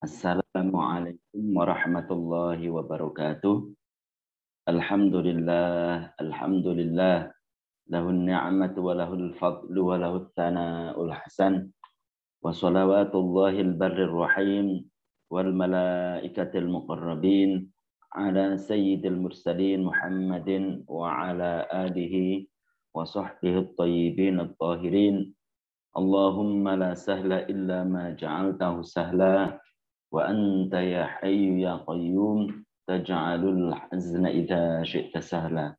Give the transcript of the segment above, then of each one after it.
Assalamualaikum warahmatullahi wabarakatuh. Alhamdulillah, alhamdulillah. Lahun ni'matu wa lahul fadlu wa lahul thana'ul hasan. Wa salawatullahi al-barri rahim wal malaikatil muqarrabin ala sayyidil mursalin Muhammadin wa ala alihi wa sahbihi at-tayyibin at-tahirin. Allahumma la sahla illa ma ja'altahu sahla wa anta ya hayyu ya qayyum taj'alul hazna idza syi'ta sahla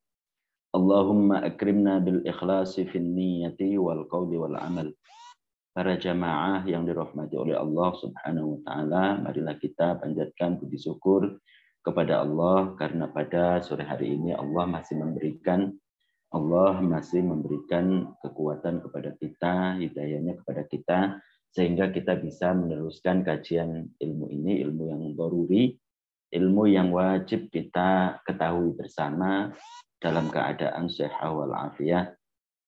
Allahumma akrimna bil ikhlasi fin niyyati wal qawli wal amal para jamaah yang dirahmati oleh Allah Subhanahu wa taala marilah kita panjatkan puji syukur kepada Allah karena pada sore hari ini Allah masih memberikan Allah masih memberikan kekuatan kepada kita, hidayahnya kepada kita sehingga kita bisa meneruskan kajian ilmu ini, ilmu yang daruri, ilmu yang wajib kita ketahui bersama dalam keadaan sehat wal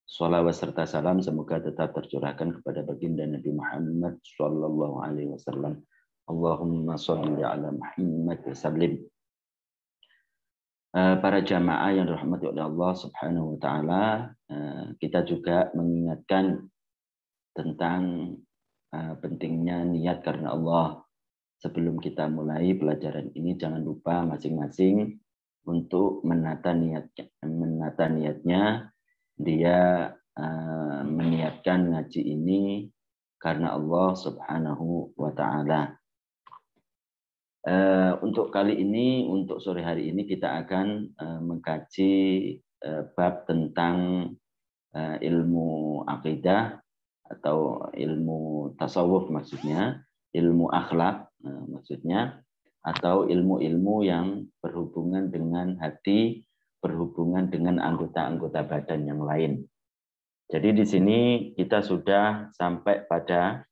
Salawat serta salam semoga tetap tercurahkan kepada baginda Nabi Muhammad sallallahu alaihi wasallam. Allahumma shalli ala Muhammad wa sallim. Eh, para jamaah yang dirahmati oleh Allah Subhanahu wa taala, eh, kita juga mengingatkan tentang Eh, pentingnya niat karena Allah. Sebelum kita mulai pelajaran ini, jangan lupa masing-masing untuk menata niatnya. Menata niatnya, dia uh, meniatkan ngaji ini karena Allah Subhanahu wa Ta'ala. Uh, untuk kali ini, untuk sore hari ini, kita akan uh, mengkaji uh, bab tentang uh, ilmu akidah atau ilmu tasawuf maksudnya, ilmu akhlak eh, maksudnya, atau ilmu-ilmu yang berhubungan dengan hati, berhubungan dengan anggota-anggota badan yang lain. Jadi di sini kita sudah sampai pada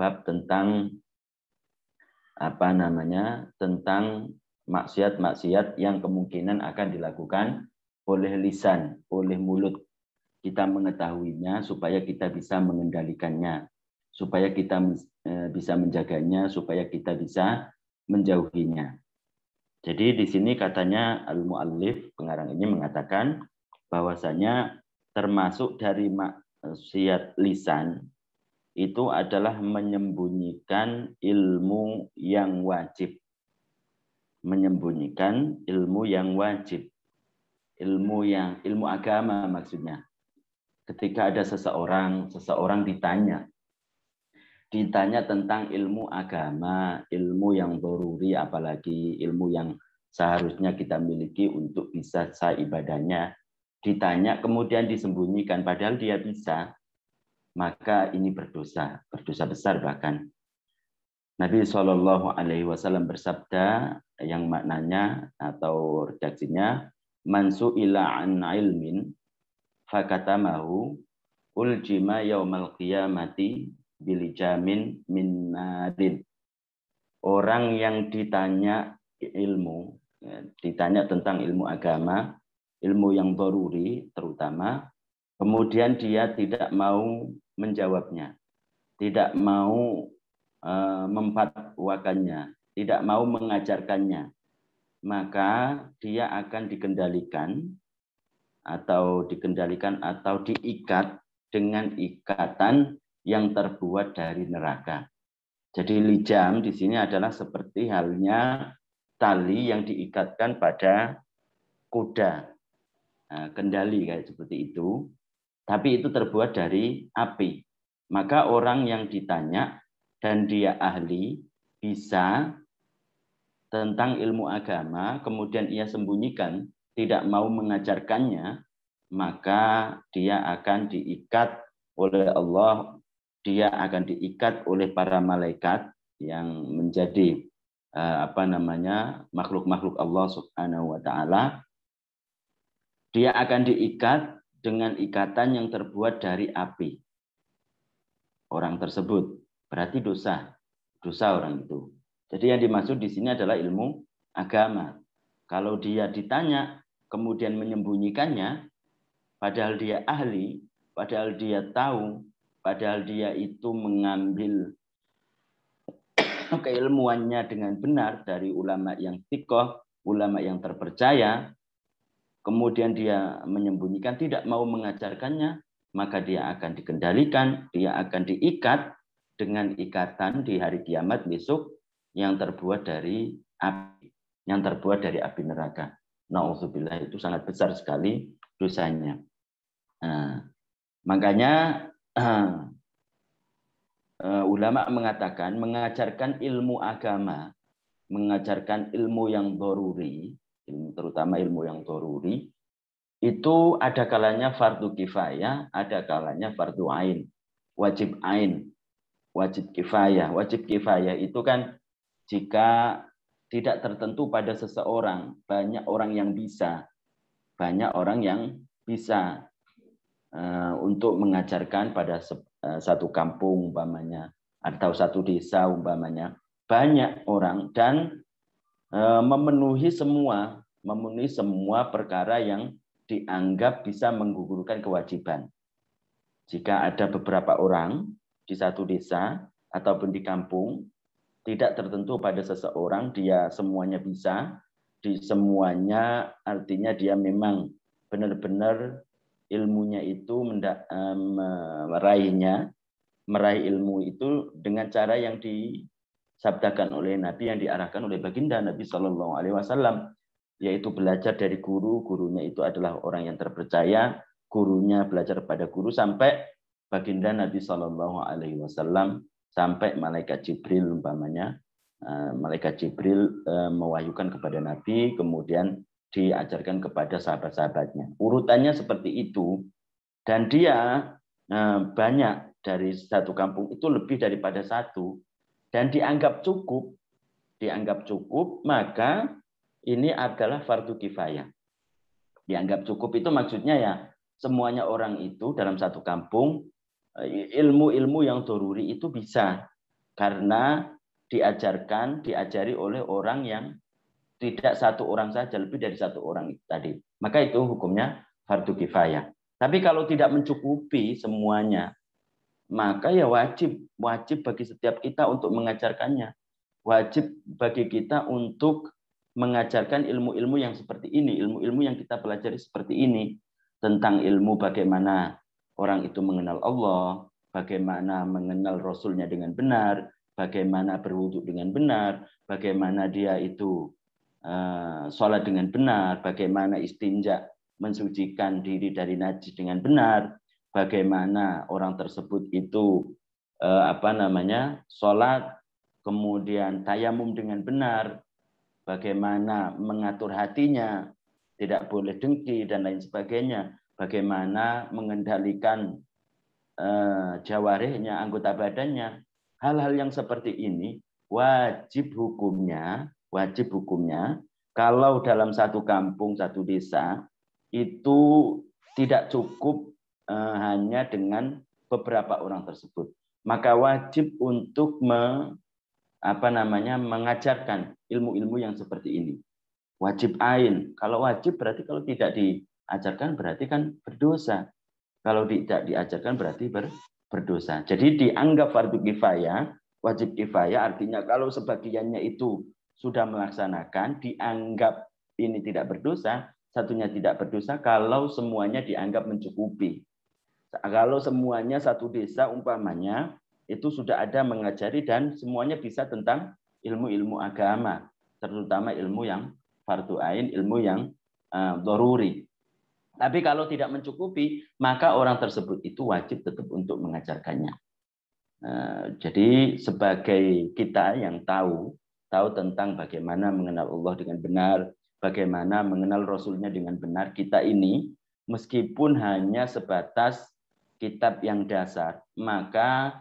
bab tentang apa namanya? tentang maksiat-maksiat yang kemungkinan akan dilakukan oleh lisan, oleh mulut kita mengetahuinya supaya kita bisa mengendalikannya, supaya kita e, bisa menjaganya, supaya kita bisa menjauhinya. Jadi di sini katanya al-muallif pengarang ini mengatakan bahwasanya termasuk dari maksiat lisan itu adalah menyembunyikan ilmu yang wajib. Menyembunyikan ilmu yang wajib. Ilmu yang ilmu agama maksudnya ketika ada seseorang, seseorang ditanya, ditanya tentang ilmu agama, ilmu yang beruri, apalagi ilmu yang seharusnya kita miliki untuk bisa sah ibadahnya, ditanya kemudian disembunyikan, padahal dia bisa, maka ini berdosa, berdosa besar bahkan. Nabi Shallallahu Alaihi Wasallam bersabda yang maknanya atau redaksinya mansu ila an ilmin fakatamahu uljima yaumal qiyamati bilijamin min nadin. Orang yang ditanya ilmu, ya, ditanya tentang ilmu agama, ilmu yang doruri terutama, kemudian dia tidak mau menjawabnya, tidak mau uh, tidak mau mengajarkannya, maka dia akan dikendalikan atau dikendalikan atau diikat dengan ikatan yang terbuat dari neraka. Jadi lijam di sini adalah seperti halnya tali yang diikatkan pada kuda. Nah, kendali kayak seperti itu. Tapi itu terbuat dari api. Maka orang yang ditanya dan dia ahli bisa tentang ilmu agama, kemudian ia sembunyikan tidak mau mengajarkannya, maka dia akan diikat oleh Allah, dia akan diikat oleh para malaikat yang menjadi eh, apa namanya makhluk-makhluk Allah Subhanahu wa taala. Dia akan diikat dengan ikatan yang terbuat dari api. Orang tersebut berarti dosa, dosa orang itu. Jadi yang dimaksud di sini adalah ilmu agama. Kalau dia ditanya kemudian menyembunyikannya, padahal dia ahli, padahal dia tahu, padahal dia itu mengambil keilmuannya dengan benar dari ulama yang tikoh, ulama yang terpercaya, kemudian dia menyembunyikan, tidak mau mengajarkannya, maka dia akan dikendalikan, dia akan diikat dengan ikatan di hari kiamat besok yang terbuat dari api, yang terbuat dari api neraka. Nauzubillah itu sangat besar sekali dosanya. Nah, makanya uh, ulama mengatakan mengajarkan ilmu agama, mengajarkan ilmu yang doruri, terutama ilmu yang doruri, itu ada kalanya fardu kifayah, ada kalanya fardu ain, wajib ain, wajib kifayah. Wajib kifayah itu kan jika tidak tertentu pada seseorang. Banyak orang yang bisa, banyak orang yang bisa eh, untuk mengajarkan pada eh, satu kampung umpamanya atau satu desa umpamanya banyak orang dan eh, memenuhi semua memenuhi semua perkara yang dianggap bisa menggugurkan kewajiban. Jika ada beberapa orang di satu desa ataupun di kampung tidak tertentu pada seseorang dia semuanya bisa, di semuanya artinya dia memang benar-benar ilmunya itu eh, meraihnya, meraih ilmu itu dengan cara yang disabdakan oleh Nabi yang diarahkan oleh baginda Nabi Shallallahu Alaihi Wasallam yaitu belajar dari guru, gurunya itu adalah orang yang terpercaya, gurunya belajar pada guru sampai baginda Nabi Shallallahu Alaihi Wasallam sampai malaikat Jibril umpamanya eh, malaikat Jibril eh, mewahyukan kepada Nabi kemudian diajarkan kepada sahabat-sahabatnya. Urutannya seperti itu dan dia eh, banyak dari satu kampung itu lebih daripada satu dan dianggap cukup dianggap cukup maka ini adalah fardu kifayah. Dianggap cukup itu maksudnya ya semuanya orang itu dalam satu kampung Eh, ilmu-ilmu yang doruri itu bisa karena diajarkan, diajari oleh orang yang tidak satu orang saja, lebih dari satu orang tadi. Maka itu hukumnya fardu kifayah. Tapi kalau tidak mencukupi semuanya, maka ya wajib, wajib bagi setiap kita untuk mengajarkannya. Wajib bagi kita untuk mengajarkan ilmu-ilmu yang seperti ini, ilmu-ilmu yang kita pelajari seperti ini tentang ilmu bagaimana orang itu mengenal Allah, bagaimana mengenal Rasulnya dengan benar, bagaimana berwudhu dengan benar, bagaimana dia itu uh, sholat dengan benar, bagaimana istinja mensucikan diri dari najis dengan benar, bagaimana orang tersebut itu uh, apa namanya sholat, kemudian tayamum dengan benar, bagaimana mengatur hatinya, tidak boleh dengki dan lain sebagainya bagaimana mengendalikan eh, jawarihnya, anggota badannya. Hal-hal yang seperti ini wajib hukumnya, wajib hukumnya kalau dalam satu kampung, satu desa itu tidak cukup eh, hanya dengan beberapa orang tersebut. Maka wajib untuk me, apa namanya mengajarkan ilmu-ilmu yang seperti ini. Wajib ain. Kalau wajib berarti kalau tidak di ajarkan berarti kan berdosa. Kalau tidak diajarkan berarti ber, berdosa. Jadi dianggap fardu kifayah, wajib kifayah artinya kalau sebagiannya itu sudah melaksanakan dianggap ini tidak berdosa, satunya tidak berdosa kalau semuanya dianggap mencukupi. Kalau semuanya satu desa umpamanya itu sudah ada mengajari dan semuanya bisa tentang ilmu-ilmu agama, terutama ilmu yang fardu ain, ilmu yang uh, doruri. Tapi kalau tidak mencukupi, maka orang tersebut itu wajib tetap untuk mengajarkannya. Eh, jadi sebagai kita yang tahu, tahu tentang bagaimana mengenal Allah dengan benar, bagaimana mengenal Rasulnya dengan benar, kita ini meskipun hanya sebatas kitab yang dasar, maka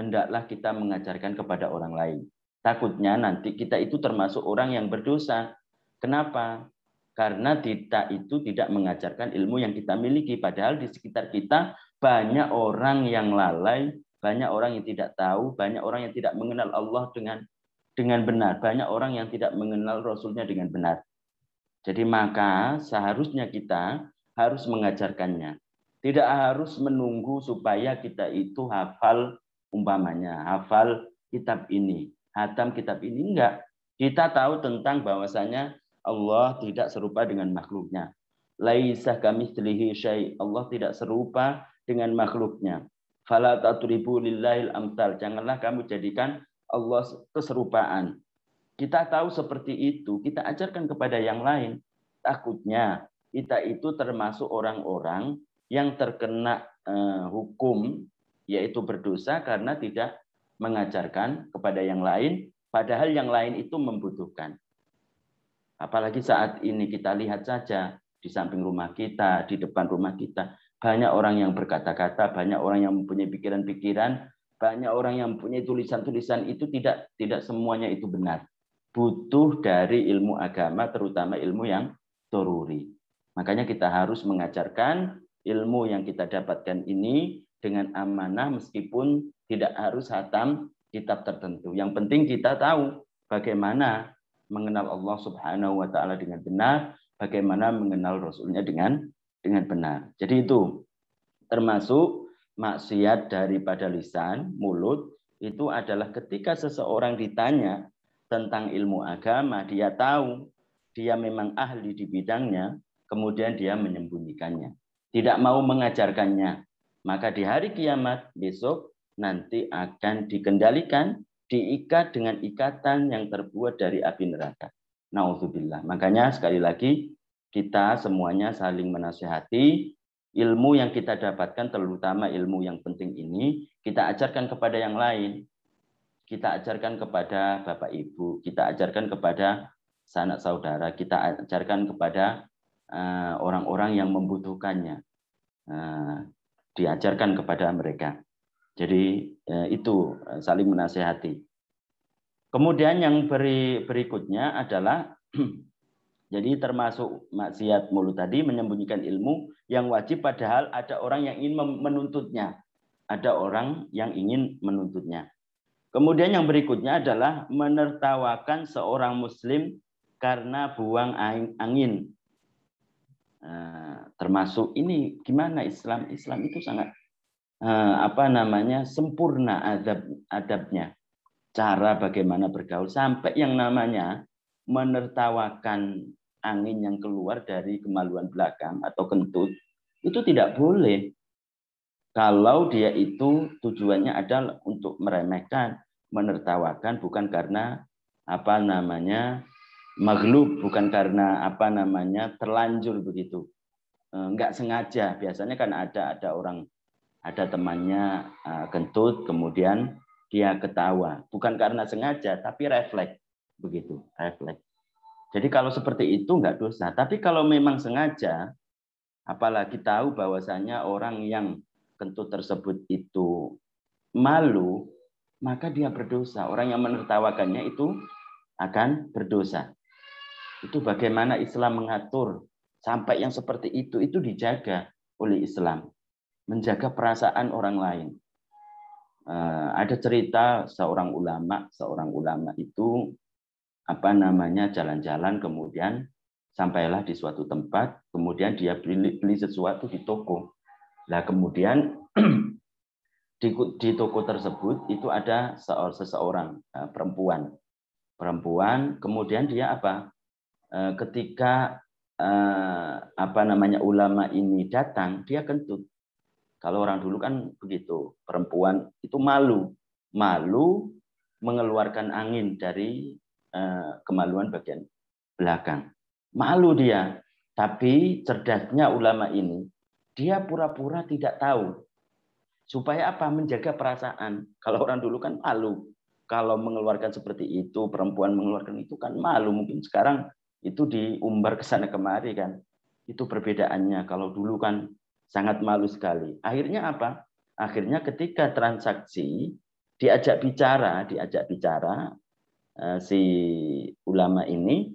hendaklah kita mengajarkan kepada orang lain. Takutnya nanti kita itu termasuk orang yang berdosa. Kenapa? Karena kita itu tidak mengajarkan ilmu yang kita miliki. Padahal di sekitar kita banyak orang yang lalai, banyak orang yang tidak tahu, banyak orang yang tidak mengenal Allah dengan dengan benar, banyak orang yang tidak mengenal Rasulnya dengan benar. Jadi maka seharusnya kita harus mengajarkannya. Tidak harus menunggu supaya kita itu hafal umpamanya, hafal kitab ini, hatam kitab ini enggak. Kita tahu tentang bahwasanya Allah tidak serupa dengan makhluknya. Laisa kamitslihi syai. Allah tidak serupa dengan makhluknya. Fala tatribu lillahil amtal. Janganlah kamu jadikan Allah keserupaan. Kita tahu seperti itu, kita ajarkan kepada yang lain. Takutnya kita itu termasuk orang-orang yang terkena eh, hukum yaitu berdosa karena tidak mengajarkan kepada yang lain padahal yang lain itu membutuhkan. Apalagi saat ini kita lihat saja di samping rumah kita, di depan rumah kita, banyak orang yang berkata-kata, banyak orang yang mempunyai pikiran-pikiran, banyak orang yang mempunyai tulisan-tulisan itu tidak tidak semuanya itu benar. Butuh dari ilmu agama, terutama ilmu yang toruri Makanya kita harus mengajarkan ilmu yang kita dapatkan ini dengan amanah meskipun tidak harus hatam kitab tertentu. Yang penting kita tahu bagaimana mengenal Allah Subhanahu wa taala dengan benar, bagaimana mengenal Rasulnya dengan dengan benar. Jadi itu termasuk maksiat daripada lisan, mulut itu adalah ketika seseorang ditanya tentang ilmu agama, dia tahu dia memang ahli di bidangnya, kemudian dia menyembunyikannya, tidak mau mengajarkannya. Maka di hari kiamat besok nanti akan dikendalikan diikat dengan ikatan yang terbuat dari api neraka. Nauzubillah. Makanya sekali lagi kita semuanya saling menasihati. Ilmu yang kita dapatkan, terutama ilmu yang penting ini, kita ajarkan kepada yang lain. Kita ajarkan kepada bapak ibu, kita ajarkan kepada sanak saudara, kita ajarkan kepada eh, orang-orang yang membutuhkannya. Eh, diajarkan kepada mereka. Jadi eh, itu eh, saling menasehati. Kemudian yang beri, berikutnya adalah jadi termasuk maksiat mulut tadi menyembunyikan ilmu yang wajib padahal ada orang yang ingin menuntutnya. Ada orang yang ingin menuntutnya. Kemudian yang berikutnya adalah menertawakan seorang muslim karena buang angin. Eh, termasuk ini gimana Islam? Islam itu sangat Eh, apa namanya sempurna adab adabnya cara bagaimana bergaul sampai yang namanya menertawakan angin yang keluar dari kemaluan belakang atau kentut itu tidak boleh kalau dia itu tujuannya adalah untuk meremehkan menertawakan bukan karena apa namanya maglub bukan karena apa namanya terlanjur begitu eh, nggak sengaja biasanya kan ada ada orang ada temannya eh, kentut, kemudian dia ketawa. Bukan karena sengaja, tapi refleks. Begitu, refleks. Jadi kalau seperti itu nggak dosa. Tapi kalau memang sengaja, apalagi tahu bahwasanya orang yang kentut tersebut itu malu, maka dia berdosa. Orang yang menertawakannya itu akan berdosa. Itu bagaimana Islam mengatur sampai yang seperti itu itu dijaga oleh Islam menjaga perasaan orang lain. Eh, ada cerita seorang ulama, seorang ulama itu apa namanya jalan-jalan kemudian sampailah di suatu tempat, kemudian dia beli, beli sesuatu di toko. Nah, kemudian di, di toko tersebut itu ada seseorang eh, perempuan. Perempuan, kemudian dia apa? Eh, ketika apa namanya ulama ini datang, dia kentut kalau orang dulu kan begitu, perempuan itu malu, malu mengeluarkan angin dari eh, kemaluan bagian belakang. Malu dia, tapi cerdasnya ulama ini, dia pura-pura tidak tahu. Supaya apa? Menjaga perasaan. Kalau orang dulu kan malu. Kalau mengeluarkan seperti itu, perempuan mengeluarkan itu kan malu. Mungkin sekarang itu diumbar ke sana kemari kan. Itu perbedaannya. Kalau dulu kan Sangat malu sekali. Akhirnya apa? Akhirnya ketika transaksi diajak bicara, diajak bicara eh, si ulama ini,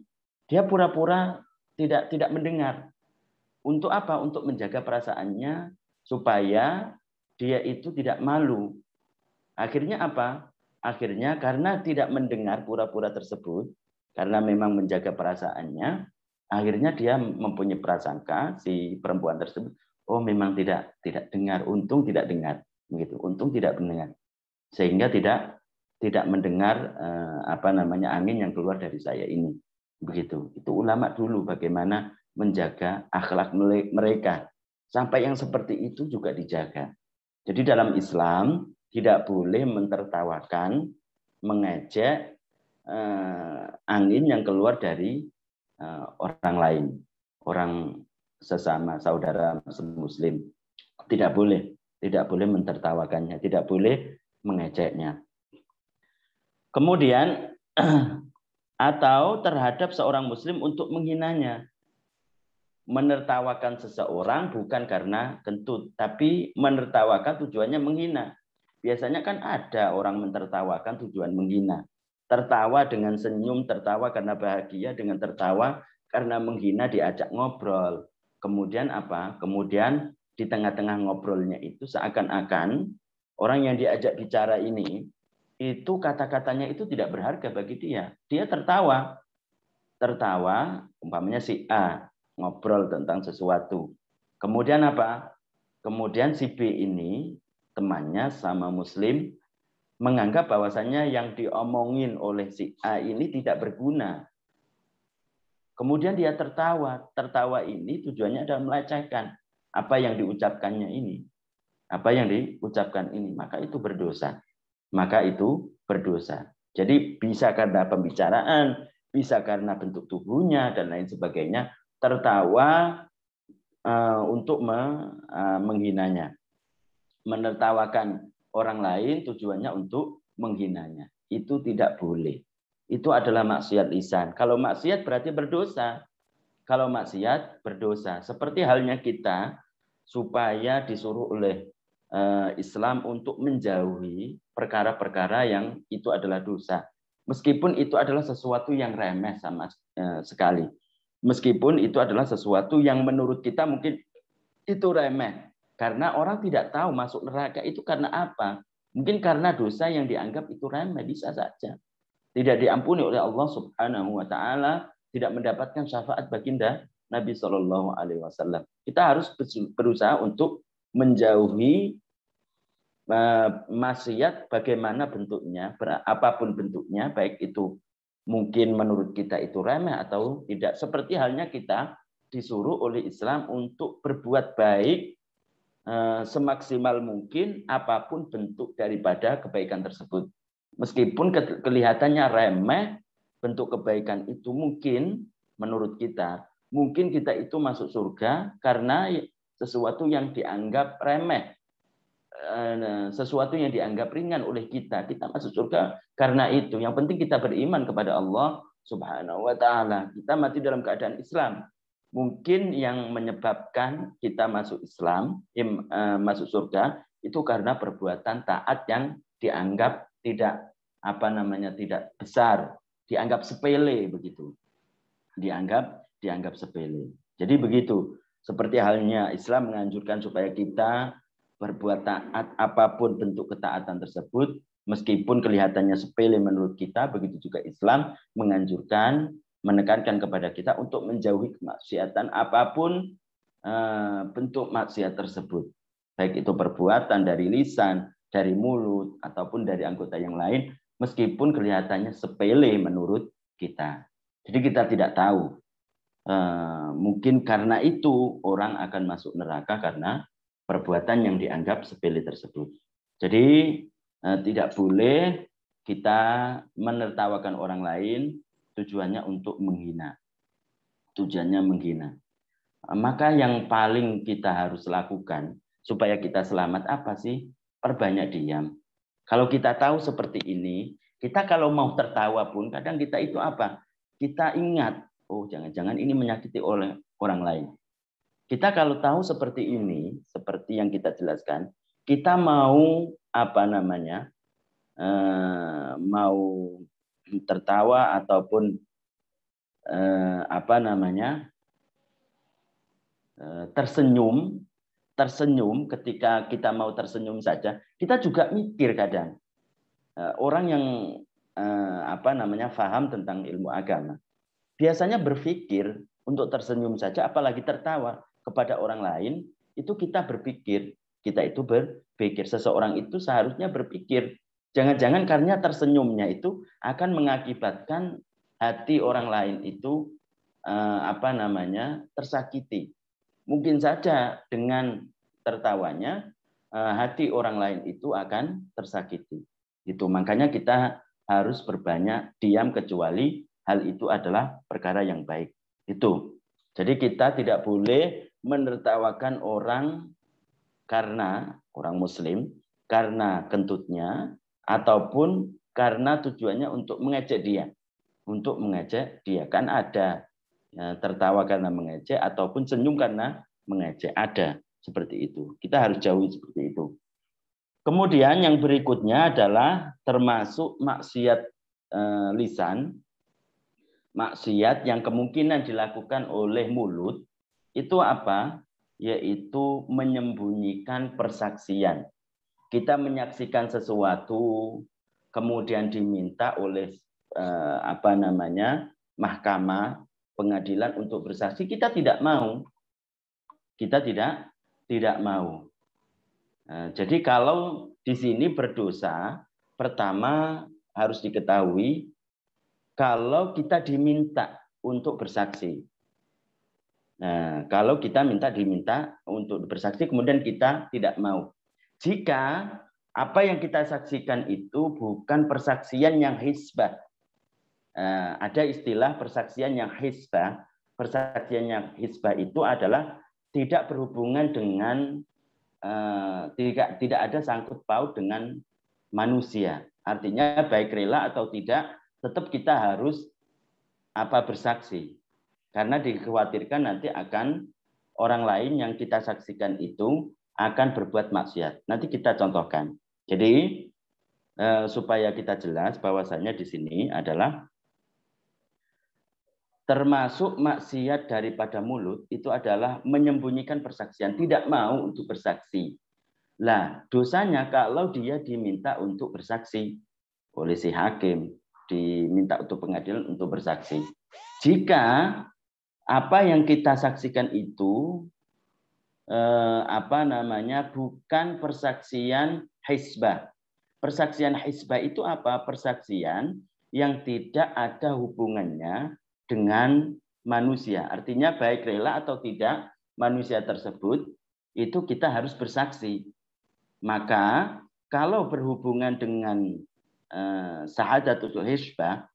dia pura-pura tidak tidak mendengar. Untuk apa? Untuk menjaga perasaannya supaya dia itu tidak malu. Akhirnya apa? Akhirnya karena tidak mendengar pura-pura tersebut, karena memang menjaga perasaannya, akhirnya dia mempunyai prasangka si perempuan tersebut oh memang tidak tidak dengar, untung tidak dengar, begitu, untung tidak mendengar, sehingga tidak tidak mendengar eh, apa namanya angin yang keluar dari saya ini, begitu. Itu ulama dulu bagaimana menjaga akhlak mereka sampai yang seperti itu juga dijaga. Jadi dalam Islam tidak boleh mentertawakan, mengejek eh, angin yang keluar dari eh, orang lain, orang sesama saudara muslim. Tidak boleh, tidak boleh mentertawakannya, tidak boleh mengejeknya Kemudian atau terhadap seorang muslim untuk menghinanya. Menertawakan seseorang bukan karena kentut, tapi menertawakan tujuannya menghina. Biasanya kan ada orang mentertawakan tujuan menghina. Tertawa dengan senyum, tertawa karena bahagia, dengan tertawa karena menghina diajak ngobrol. Kemudian apa? Kemudian di tengah-tengah ngobrolnya itu seakan-akan orang yang diajak bicara ini itu kata-katanya itu tidak berharga bagi dia. Dia tertawa. Tertawa umpamanya si A ngobrol tentang sesuatu. Kemudian apa? Kemudian si B ini temannya sama muslim menganggap bahwasannya yang diomongin oleh si A ini tidak berguna. Kemudian dia tertawa. Tertawa ini tujuannya adalah melecehkan apa yang diucapkannya ini. Apa yang diucapkan ini, maka itu berdosa. Maka itu berdosa. Jadi bisa karena pembicaraan, bisa karena bentuk tubuhnya dan lain sebagainya, tertawa eh, untuk eh, menghinanya. Menertawakan orang lain tujuannya untuk menghinanya. Itu tidak boleh itu adalah maksiat lisan. Kalau maksiat berarti berdosa. Kalau maksiat berdosa. Seperti halnya kita supaya disuruh oleh eh, Islam untuk menjauhi perkara-perkara yang itu adalah dosa. Meskipun itu adalah sesuatu yang remeh sama eh, sekali. Meskipun itu adalah sesuatu yang menurut kita mungkin itu remeh. Karena orang tidak tahu masuk neraka itu karena apa. Mungkin karena dosa yang dianggap itu remeh, bisa saja tidak diampuni oleh Allah Subhanahu wa taala, tidak mendapatkan syafaat baginda Nabi Shallallahu alaihi wasallam. Kita harus berusaha untuk menjauhi e, maksiat bagaimana bentuknya, apapun bentuknya, baik itu mungkin menurut kita itu remeh atau tidak. Seperti halnya kita disuruh oleh Islam untuk berbuat baik e, semaksimal mungkin apapun bentuk daripada kebaikan tersebut. Meskipun kelihatannya remeh, bentuk kebaikan itu mungkin menurut kita, mungkin kita itu masuk surga karena sesuatu yang dianggap remeh, eh, sesuatu yang dianggap ringan oleh kita. Kita masuk surga karena itu. Yang penting kita beriman kepada Allah Subhanahu wa taala. Kita mati dalam keadaan Islam. Mungkin yang menyebabkan kita masuk Islam, eh, masuk surga itu karena perbuatan taat yang dianggap tidak apa namanya tidak besar, dianggap sepele begitu. Dianggap dianggap sepele. Jadi begitu. Seperti halnya Islam menganjurkan supaya kita berbuat taat apapun bentuk ketaatan tersebut meskipun kelihatannya sepele menurut kita begitu juga Islam menganjurkan menekankan kepada kita untuk menjauhi kemaksiatan apapun eh, bentuk maksiat tersebut baik itu perbuatan dari lisan dari mulut ataupun dari anggota yang lain meskipun kelihatannya sepele menurut kita. Jadi kita tidak tahu. Eh, mungkin karena itu orang akan masuk neraka karena perbuatan yang dianggap sepele tersebut. Jadi eh, tidak boleh kita menertawakan orang lain tujuannya untuk menghina. Tujuannya menghina. Eh, maka yang paling kita harus lakukan supaya kita selamat apa sih? perbanyak diam. Kalau kita tahu seperti ini, kita kalau mau tertawa pun kadang kita itu apa? Kita ingat, oh jangan-jangan ini menyakiti oleh orang lain. Kita kalau tahu seperti ini, seperti yang kita jelaskan, kita mau apa namanya? Eh, mau tertawa ataupun eh, apa namanya? Eh, tersenyum tersenyum ketika kita mau tersenyum saja, kita juga mikir kadang. Eh, orang yang eh, apa namanya faham tentang ilmu agama biasanya berpikir untuk tersenyum saja apalagi tertawa kepada orang lain itu kita berpikir kita itu berpikir seseorang itu seharusnya berpikir jangan-jangan karena tersenyumnya itu akan mengakibatkan hati orang lain itu eh, apa namanya tersakiti mungkin saja dengan tertawanya eh, hati orang lain itu akan tersakiti. Itu makanya kita harus berbanyak diam kecuali hal itu adalah perkara yang baik. Itu. Jadi kita tidak boleh menertawakan orang karena orang muslim, karena kentutnya ataupun karena tujuannya untuk mengejek dia. Untuk mengejek dia kan ada Ya, tertawa karena mengejek ataupun senyum karena mengejek ada seperti itu kita harus jauhi seperti itu kemudian yang berikutnya adalah termasuk maksiat eh, lisan maksiat yang kemungkinan dilakukan oleh mulut itu apa yaitu menyembunyikan persaksian kita menyaksikan sesuatu kemudian diminta oleh eh, apa namanya mahkamah pengadilan untuk bersaksi kita tidak mau kita tidak tidak mau eh, jadi kalau di sini berdosa pertama harus diketahui kalau kita diminta untuk bersaksi nah kalau kita minta diminta untuk bersaksi kemudian kita tidak mau jika apa yang kita saksikan itu bukan persaksian yang hisbah Eh, ada istilah persaksian yang hisbah. Persaksian yang hisbah itu adalah tidak berhubungan dengan eh, tidak tidak ada sangkut paut dengan manusia. Artinya baik rela atau tidak, tetap kita harus apa bersaksi. Karena dikhawatirkan nanti akan orang lain yang kita saksikan itu akan berbuat maksiat. Nanti kita contohkan. Jadi eh, supaya kita jelas bahwasanya di sini adalah termasuk maksiat daripada mulut itu adalah menyembunyikan persaksian, tidak mau untuk bersaksi. Lah, dosanya kalau dia diminta untuk bersaksi oleh si hakim, diminta untuk pengadilan untuk bersaksi. Jika apa yang kita saksikan itu eh, apa namanya bukan persaksian hisbah. Persaksian hisbah itu apa? Persaksian yang tidak ada hubungannya dengan manusia. Artinya baik rela atau tidak manusia tersebut itu kita harus bersaksi. Maka kalau berhubungan dengan eh, atau hisbah,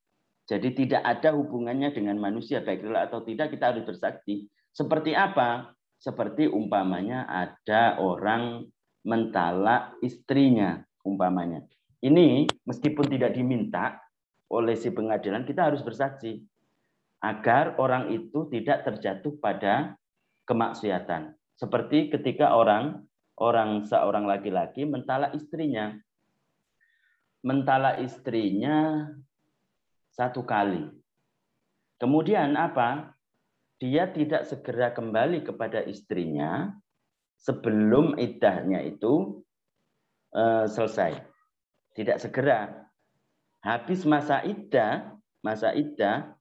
jadi tidak ada hubungannya dengan manusia baik rela atau tidak kita harus bersaksi. Seperti apa? Seperti umpamanya ada orang mentalak istrinya umpamanya. Ini meskipun tidak diminta oleh si pengadilan kita harus bersaksi agar orang itu tidak terjatuh pada kemaksiatan. Seperti ketika orang orang seorang laki-laki mentala istrinya. Mentala istrinya satu kali. Kemudian apa? Dia tidak segera kembali kepada istrinya sebelum iddahnya itu eh, selesai. Tidak segera. Habis masa iddah, masa iddah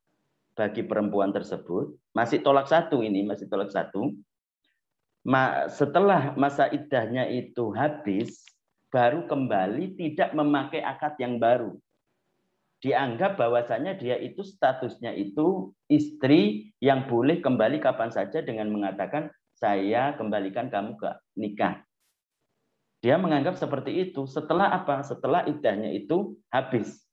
bagi perempuan tersebut masih tolak satu ini masih tolak satu setelah masa iddahnya itu habis baru kembali tidak memakai akad yang baru dianggap bahwasanya dia itu statusnya itu istri yang boleh kembali kapan saja dengan mengatakan saya kembalikan kamu ke nikah dia menganggap seperti itu setelah apa setelah iddahnya itu habis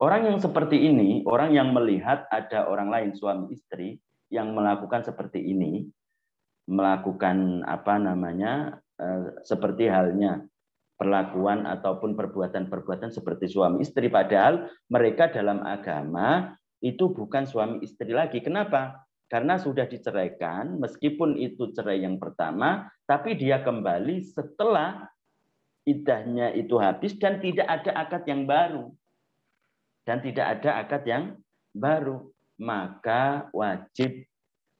Orang yang seperti ini, orang yang melihat ada orang lain suami istri yang melakukan seperti ini, melakukan apa namanya eh, seperti halnya perlakuan ataupun perbuatan-perbuatan seperti suami istri padahal mereka dalam agama itu bukan suami istri lagi. Kenapa? Karena sudah diceraikan, meskipun itu cerai yang pertama, tapi dia kembali setelah idahnya itu habis dan tidak ada akad yang baru dan tidak ada akad yang baru, maka wajib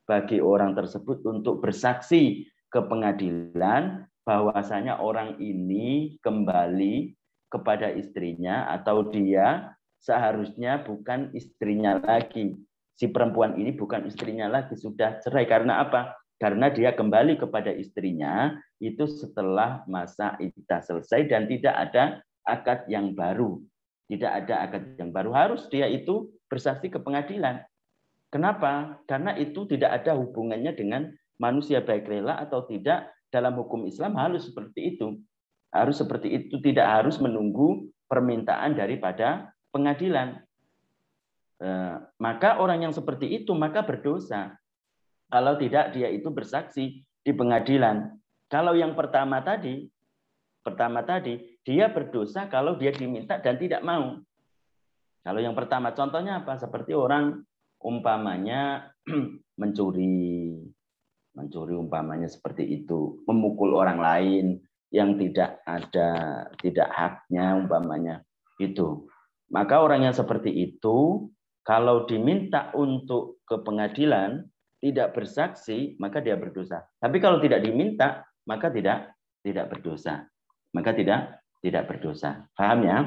bagi orang tersebut untuk bersaksi ke pengadilan bahwasanya orang ini kembali kepada istrinya atau dia seharusnya bukan istrinya lagi. Si perempuan ini bukan istrinya lagi, sudah cerai karena apa? karena dia kembali kepada istrinya itu setelah masa iddah selesai dan tidak ada akad yang baru. Tidak ada akad yang baru. Harus dia itu bersaksi ke pengadilan. Kenapa? Karena itu tidak ada hubungannya dengan manusia baik rela atau tidak dalam hukum Islam harus seperti itu. Harus seperti itu, tidak harus menunggu permintaan daripada pengadilan. Eh, maka orang yang seperti itu maka berdosa. Kalau tidak dia itu bersaksi di pengadilan. Kalau yang pertama tadi pertama tadi, dia berdosa kalau dia diminta dan tidak mau. Kalau yang pertama contohnya apa? Seperti orang umpamanya mencuri. Mencuri umpamanya seperti itu, memukul orang lain yang tidak ada tidak haknya umpamanya itu. Maka orang yang seperti itu kalau diminta untuk ke pengadilan tidak bersaksi, maka dia berdosa. Tapi kalau tidak diminta, maka tidak tidak berdosa maka tidak tidak berdosa. Paham ya?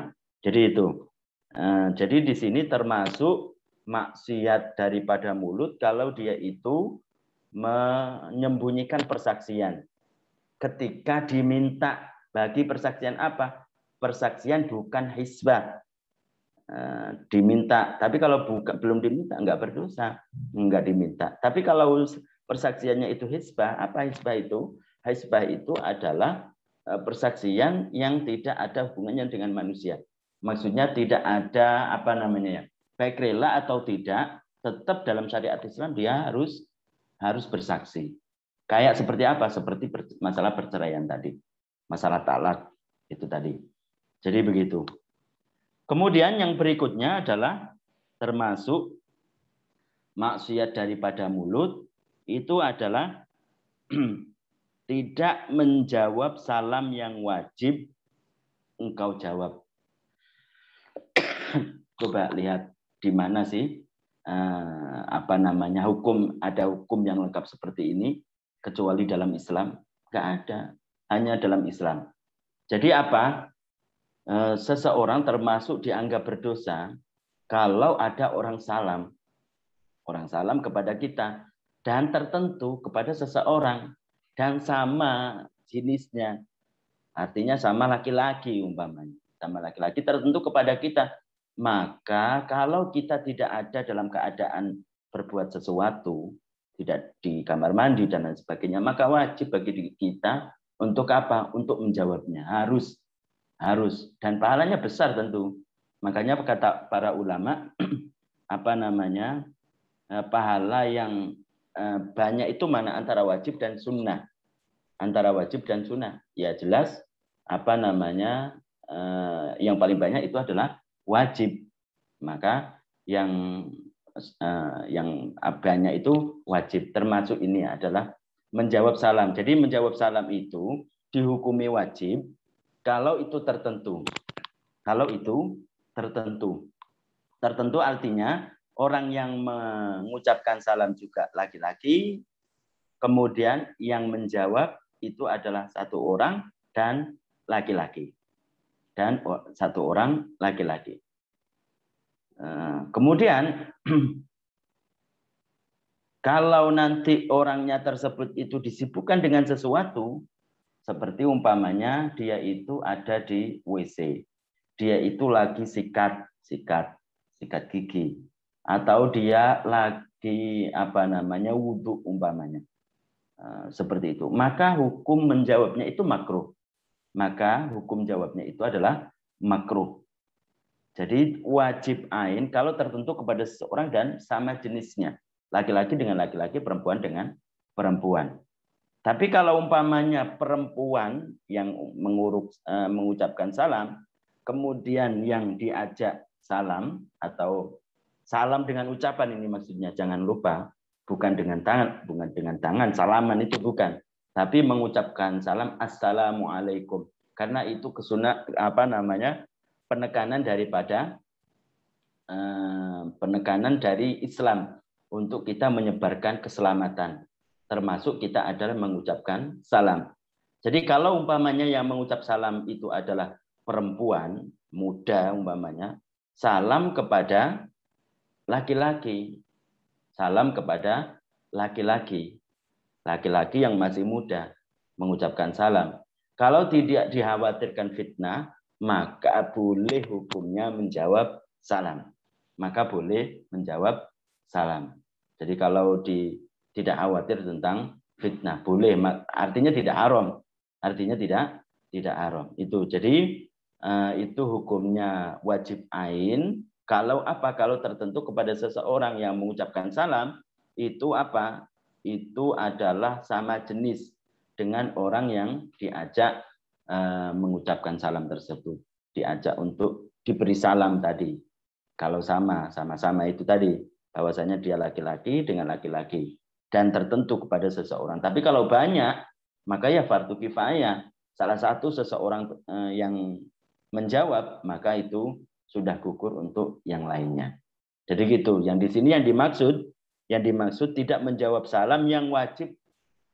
Jadi itu. Eh, jadi di sini termasuk maksiat daripada mulut kalau dia itu menyembunyikan persaksian. Ketika diminta bagi persaksian apa? Persaksian bukan hisbah. Eh, diminta, tapi kalau buka, belum diminta nggak berdosa, nggak diminta. Tapi kalau persaksiannya itu hisbah, apa hisbah itu? Hisbah itu adalah Eh, persaksian yang tidak ada hubungannya dengan manusia. Maksudnya tidak ada apa namanya ya, baik rela atau tidak, tetap dalam syariat Islam dia harus harus bersaksi. Kayak seperti apa? Seperti masalah perceraian tadi, masalah talak itu tadi. Jadi begitu. Kemudian yang berikutnya adalah termasuk maksiat daripada mulut itu adalah tidak menjawab salam yang wajib engkau jawab. Coba lihat di mana sih eh, apa namanya hukum ada hukum yang lengkap seperti ini kecuali dalam Islam nggak ada hanya dalam Islam. Jadi apa eh, seseorang termasuk dianggap berdosa kalau ada orang salam orang salam kepada kita dan tertentu kepada seseorang dan sama jenisnya. Artinya sama laki-laki umpamanya, sama laki-laki tertentu kepada kita. Maka kalau kita tidak ada dalam keadaan berbuat sesuatu, tidak di kamar mandi dan lain sebagainya, maka wajib bagi kita untuk apa? Untuk menjawabnya harus harus dan pahalanya besar tentu. Makanya kata para ulama apa namanya? Eh, pahala yang Eh, banyak itu mana antara wajib dan sunnah antara wajib dan sunnah ya jelas apa namanya eh, yang paling banyak itu adalah wajib maka yang eh, yang banyak itu wajib termasuk ini adalah menjawab salam jadi menjawab salam itu dihukumi wajib kalau itu tertentu kalau itu tertentu tertentu artinya orang yang mengucapkan salam juga laki-laki, kemudian yang menjawab itu adalah satu orang dan laki-laki. Dan satu orang laki-laki. E, kemudian, kalau nanti orangnya tersebut itu disibukkan dengan sesuatu, seperti umpamanya dia itu ada di WC. Dia itu lagi sikat, sikat, sikat gigi atau dia lagi apa namanya wudhu umpamanya eh, seperti itu maka hukum menjawabnya itu makruh maka hukum jawabnya itu adalah makruh jadi wajib ain kalau tertentu kepada seseorang dan sama jenisnya laki-laki dengan laki-laki perempuan dengan perempuan tapi kalau umpamanya perempuan yang menguruk, eh, mengucapkan salam kemudian yang diajak salam atau Salam dengan ucapan ini maksudnya. Jangan lupa, bukan dengan tangan, bukan dengan tangan. Salaman itu bukan, tapi mengucapkan salam assalamualaikum. Karena itu kesunah apa namanya penekanan daripada eh, penekanan dari Islam untuk kita menyebarkan keselamatan. Termasuk kita adalah mengucapkan salam. Jadi kalau umpamanya yang mengucap salam itu adalah perempuan muda umpamanya, salam kepada laki-laki. Salam kepada laki-laki. Laki-laki yang masih muda mengucapkan salam. Kalau tidak dikhawatirkan fitnah, maka boleh hukumnya menjawab salam. Maka boleh menjawab salam. Jadi kalau di, tidak khawatir tentang fitnah, boleh. Artinya tidak haram. Artinya tidak tidak haram. Itu. Jadi eh, itu hukumnya wajib ain kalau apa? Kalau tertentu kepada seseorang yang mengucapkan salam, itu apa? Itu adalah sama jenis dengan orang yang diajak eh, mengucapkan salam tersebut. Diajak untuk diberi salam tadi. Kalau sama, sama-sama itu tadi. Bahwasanya dia laki-laki dengan laki-laki. Dan tertentu kepada seseorang. Tapi kalau banyak, maka ya fardu kifayah. Salah satu seseorang eh, yang menjawab, maka itu sudah gugur untuk yang lainnya. Jadi gitu. Yang di sini yang dimaksud, yang dimaksud tidak menjawab salam yang wajib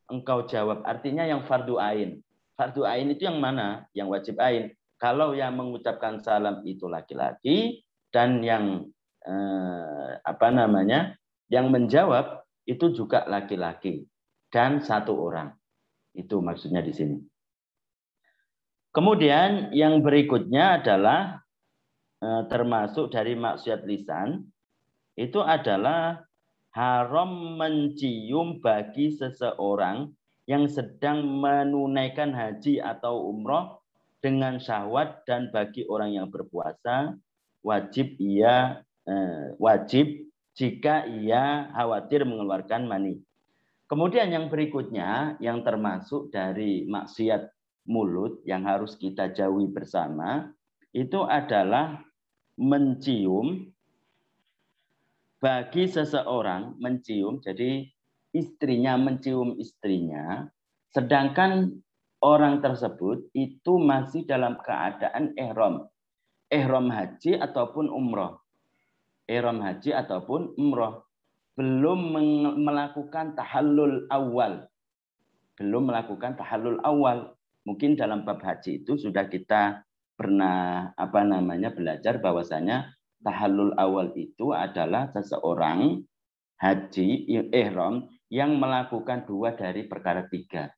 engkau jawab. Artinya yang fardu ain. Fardu ain itu yang mana? Yang wajib ain. Kalau yang mengucapkan salam itu laki-laki dan yang eh, apa namanya? Yang menjawab itu juga laki-laki dan satu orang. Itu maksudnya di sini. Kemudian yang berikutnya adalah Eh, termasuk dari maksiat lisan itu adalah haram mencium bagi seseorang yang sedang menunaikan haji atau umroh dengan syahwat dan bagi orang yang berpuasa wajib ia eh, wajib jika ia khawatir mengeluarkan mani. Kemudian yang berikutnya yang termasuk dari maksiat mulut yang harus kita jauhi bersama itu adalah mencium bagi seseorang mencium jadi istrinya mencium istrinya sedangkan orang tersebut itu masih dalam keadaan ihram ihram haji ataupun umroh ihram haji ataupun umroh belum melakukan tahallul awal belum melakukan tahallul awal mungkin dalam bab haji itu sudah kita pernah apa namanya belajar bahwasanya tahallul awal itu adalah seseorang haji ihram yang melakukan dua dari perkara tiga.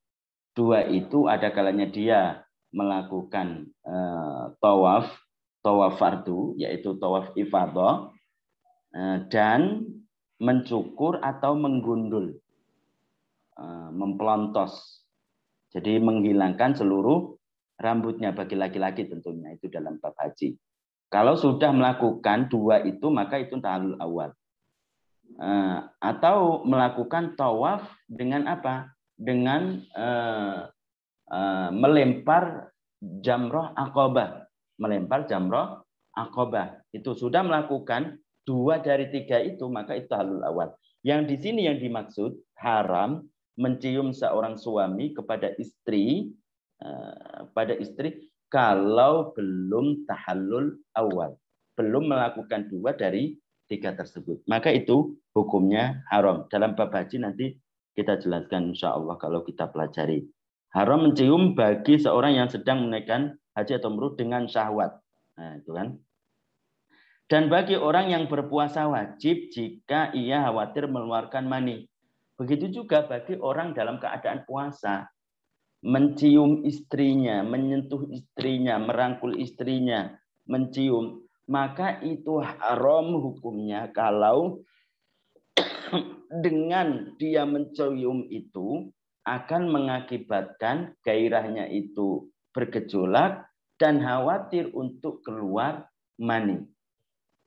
Dua itu ada kalanya dia melakukan eh, tawaf, tawaf fardu, yaitu tawaf ifadah, eh, dan mencukur atau menggundul, eh, mempelontos. Jadi menghilangkan seluruh rambutnya bagi laki-laki tentunya itu dalam bab haji. Kalau sudah melakukan dua itu maka itu tahalul awal. Eh, atau melakukan tawaf dengan apa? Dengan eh, eh, melempar jamroh akobah, melempar jamroh akobah itu sudah melakukan dua dari tiga itu maka itu halul awal. Yang di sini yang dimaksud haram mencium seorang suami kepada istri Eh, pada istri kalau belum tahallul awal, belum melakukan dua dari tiga tersebut. Maka itu hukumnya haram. Dalam bab haji nanti kita jelaskan insya Allah kalau kita pelajari. Haram mencium bagi seorang yang sedang menaikkan haji atau umroh dengan syahwat. Nah, itu kan. Dan bagi orang yang berpuasa wajib jika ia khawatir mengeluarkan mani. Begitu juga bagi orang dalam keadaan puasa mencium istrinya, menyentuh istrinya, merangkul istrinya, mencium, maka itu haram hukumnya kalau dengan dia mencium itu akan mengakibatkan gairahnya itu bergejolak dan khawatir untuk keluar mani.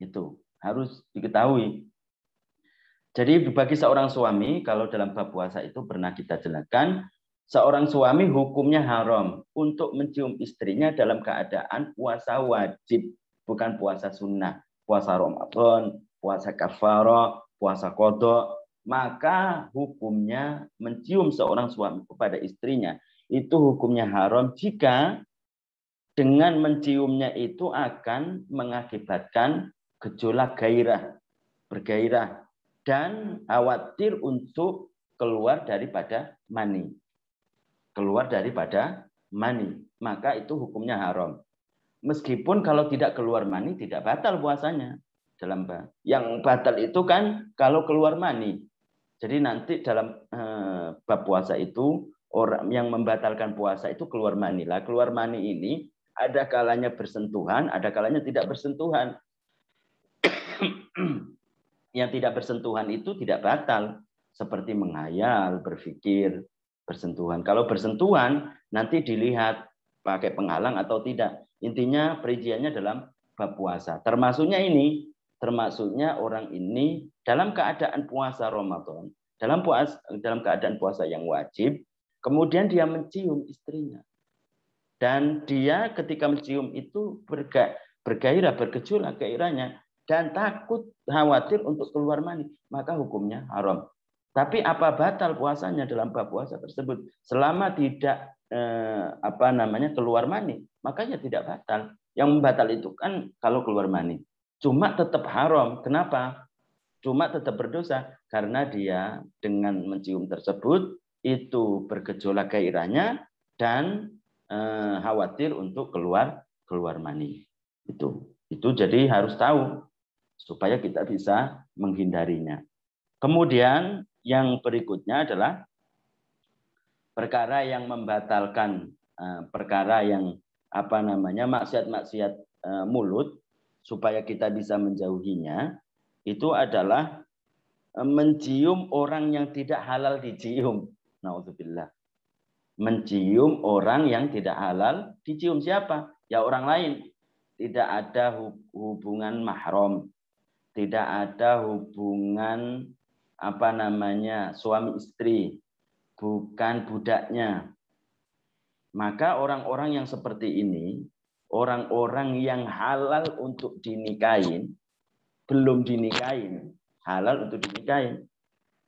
Itu harus diketahui. Jadi bagi seorang suami kalau dalam bab puasa itu pernah kita jelaskan Seorang suami hukumnya haram untuk mencium istrinya dalam keadaan puasa wajib, bukan puasa sunnah, puasa Ramadan, puasa kafara, puasa kodok. Maka hukumnya mencium seorang suami kepada istrinya itu hukumnya haram jika dengan menciumnya itu akan mengakibatkan gejolak gairah, bergairah, dan khawatir untuk keluar daripada mani keluar daripada mani, maka itu hukumnya haram. Meskipun kalau tidak keluar mani tidak batal puasanya dalam yang batal itu kan kalau keluar mani. Jadi nanti dalam eh, bab puasa itu orang yang membatalkan puasa itu keluar mani. Lah keluar mani ini ada kalanya bersentuhan, ada kalanya tidak bersentuhan. yang tidak bersentuhan itu tidak batal seperti menghayal, berpikir, bersentuhan. Kalau bersentuhan nanti dilihat pakai penghalang atau tidak. Intinya perinciannya dalam bab puasa. Termasuknya ini, termasuknya orang ini dalam keadaan puasa Ramadan, dalam puas dalam keadaan puasa yang wajib, kemudian dia mencium istrinya. Dan dia ketika mencium itu berga, bergairah, bergejolak gairahnya dan takut khawatir untuk keluar mani, maka hukumnya haram. Tapi apa batal puasanya dalam bab puasa tersebut selama tidak eh, apa namanya keluar mani, makanya tidak batal. Yang batal itu kan kalau keluar mani. Cuma tetap haram. Kenapa? Cuma tetap berdosa karena dia dengan mencium tersebut itu bergejolak gairahnya dan eh, khawatir untuk keluar keluar mani. Itu itu jadi harus tahu supaya kita bisa menghindarinya. Kemudian yang berikutnya adalah perkara yang membatalkan eh, perkara yang apa namanya maksiat-maksiat eh, mulut supaya kita bisa menjauhinya itu adalah eh, mencium orang yang tidak halal dicium. Nauzubillah. Mencium orang yang tidak halal dicium siapa? Ya orang lain. Tidak ada hubungan mahram, tidak ada hubungan apa namanya suami istri, bukan budaknya. Maka orang-orang yang seperti ini, orang-orang yang halal untuk dinikahin, belum dinikahin, halal untuk dinikahin,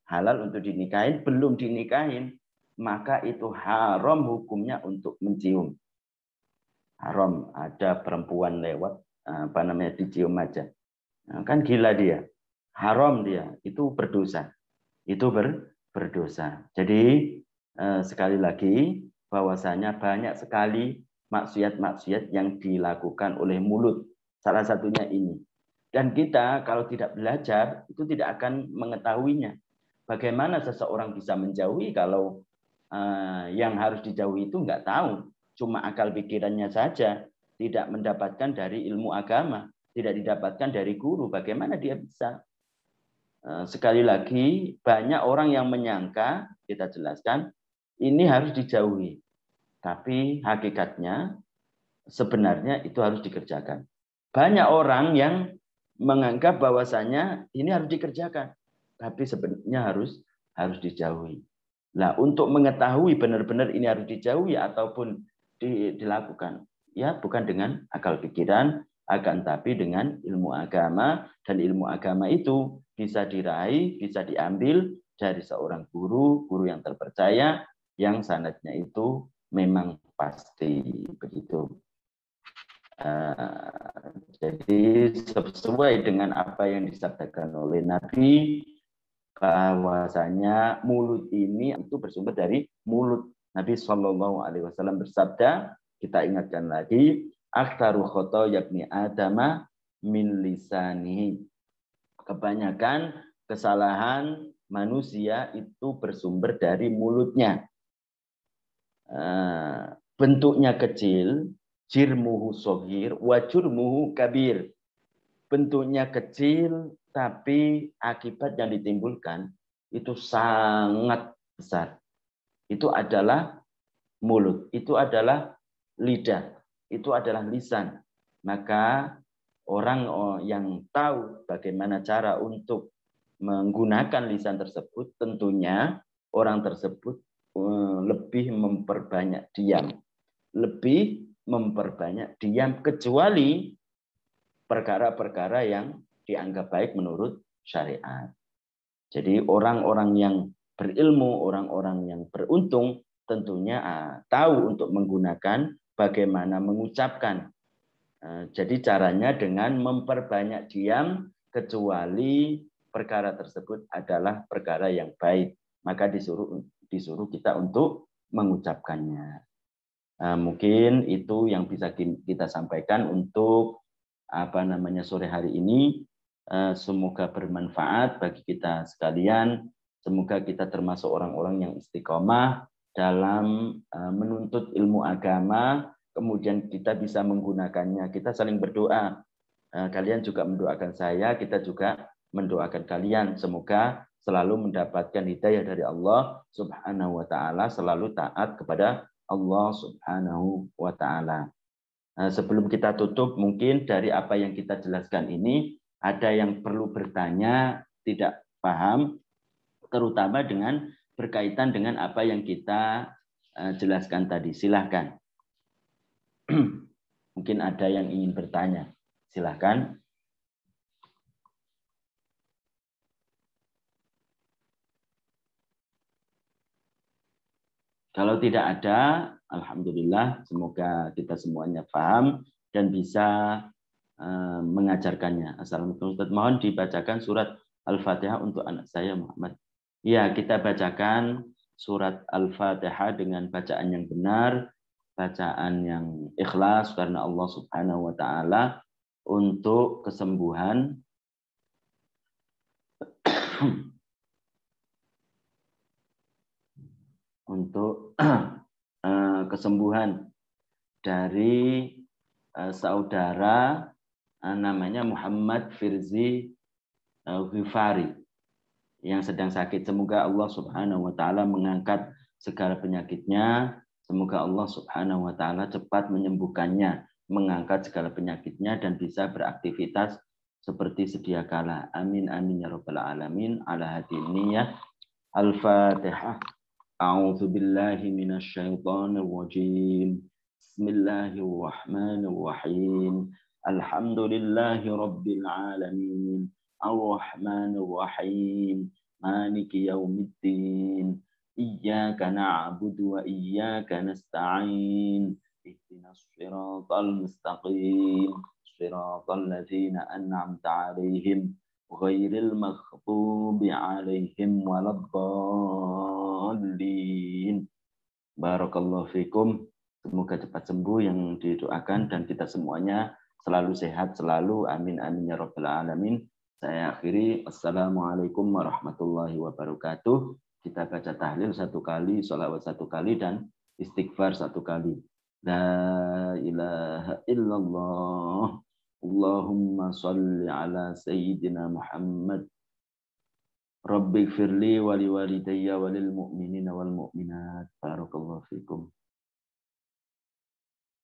halal untuk dinikahin, belum dinikahin, maka itu haram hukumnya untuk mencium. Haram ada perempuan lewat apa namanya dicium aja. Nah, kan gila dia haram dia, itu berdosa. Itu ber, berdosa. Jadi eh, sekali lagi bahwasanya banyak sekali maksiat-maksiat yang dilakukan oleh mulut. Salah satunya ini. Dan kita kalau tidak belajar itu tidak akan mengetahuinya. Bagaimana seseorang bisa menjauhi kalau eh, yang harus dijauhi itu nggak tahu, cuma akal pikirannya saja, tidak mendapatkan dari ilmu agama, tidak didapatkan dari guru. Bagaimana dia bisa Eh, sekali lagi, banyak orang yang menyangka, kita jelaskan, ini harus dijauhi. Tapi hakikatnya sebenarnya itu harus dikerjakan. Banyak orang yang menganggap bahwasanya ini harus dikerjakan, tapi sebenarnya harus harus dijauhi. Nah, untuk mengetahui benar-benar ini harus dijauhi ataupun di, dilakukan, ya bukan dengan akal pikiran, akan tapi dengan ilmu agama dan ilmu agama itu bisa diraih, bisa diambil dari seorang guru, guru yang terpercaya, yang sanatnya itu memang pasti begitu. Uh, jadi sesuai dengan apa yang disampaikan oleh Nabi bahwasanya mulut ini itu bersumber dari mulut Nabi Shallallahu Alaihi Wasallam bersabda kita ingatkan lagi aktaru khoto yakni adama min lisanihi kebanyakan kesalahan manusia itu bersumber dari mulutnya. Eh, bentuknya kecil, jirmuhu sohir, wajurmuhu kabir. Bentuknya kecil, tapi akibat yang ditimbulkan itu sangat besar. Itu adalah mulut, itu adalah lidah, itu adalah lisan. Maka orang oh, yang tahu bagaimana cara untuk menggunakan lisan tersebut, tentunya orang tersebut eh, lebih memperbanyak diam, lebih memperbanyak diam kecuali perkara-perkara yang dianggap baik menurut syariat. Jadi orang-orang yang berilmu, orang-orang yang beruntung tentunya ah, tahu untuk menggunakan bagaimana mengucapkan Eh, jadi caranya dengan memperbanyak diam kecuali perkara tersebut adalah perkara yang baik, maka disuruh disuruh kita untuk mengucapkannya. Eh, mungkin itu yang bisa kita sampaikan untuk apa namanya sore hari ini. Eh, semoga bermanfaat bagi kita sekalian. Semoga kita termasuk orang-orang yang istiqomah dalam menuntut ilmu agama kemudian kita bisa menggunakannya. Kita saling berdoa. Eh, kalian juga mendoakan saya, kita juga mendoakan kalian. Semoga selalu mendapatkan hidayah dari Allah Subhanahu wa taala, selalu taat kepada Allah Subhanahu wa taala. Eh, sebelum kita tutup, mungkin dari apa yang kita jelaskan ini ada yang perlu bertanya, tidak paham, terutama dengan berkaitan dengan apa yang kita eh, jelaskan tadi. Silahkan. Mungkin ada yang ingin bertanya. Silahkan. Kalau tidak ada, alhamdulillah, semoga kita semuanya paham dan bisa eh, mengajarkannya. Assalamualaikum Ustaz. Mohon dibacakan surat Al-Fatihah untuk anak saya Muhammad. Ya, kita bacakan surat Al-Fatihah dengan bacaan yang benar bacaan yang ikhlas karena Allah Subhanahu wa taala untuk kesembuhan untuk eh, kesembuhan dari eh, saudara eh, namanya Muhammad Firzi Ghifari yang sedang sakit. Semoga Allah Subhanahu wa taala mengangkat segala penyakitnya Semoga Allah Subhanahu wa taala cepat menyembuhkannya, mengangkat segala penyakitnya dan bisa beraktivitas seperti sedia kala. Amin amin ya rabbal alamin. Ala hadin niyyah. Al-Fatihah. A'udzu billahi minasyaitonir rajim. Bismillahirrahmanirrahim. Alhamdulillahi rabbil alamin. Ar-Rahmanir Rahim. Maliki yaumiddin iyyaka na'budu wa iyyaka nasta'in ihdinas siratal mustaqim siratal ladzina an'amta 'alaihim ghairil maghdubi 'alaihim waladdallin barakallahu fikum semoga cepat sembuh yang didoakan dan kita semuanya selalu sehat selalu amin amin ya rabbal alamin saya akhiri assalamualaikum warahmatullahi wabarakatuh kita baca tahlil satu kali, sholawat satu kali, dan istighfar satu kali. La ilaha illallah. Allahumma salli ala Sayyidina Muhammad. Rabbi firli wali walidayya walil mu'minina wal mu'minat. Barakallahu fikum.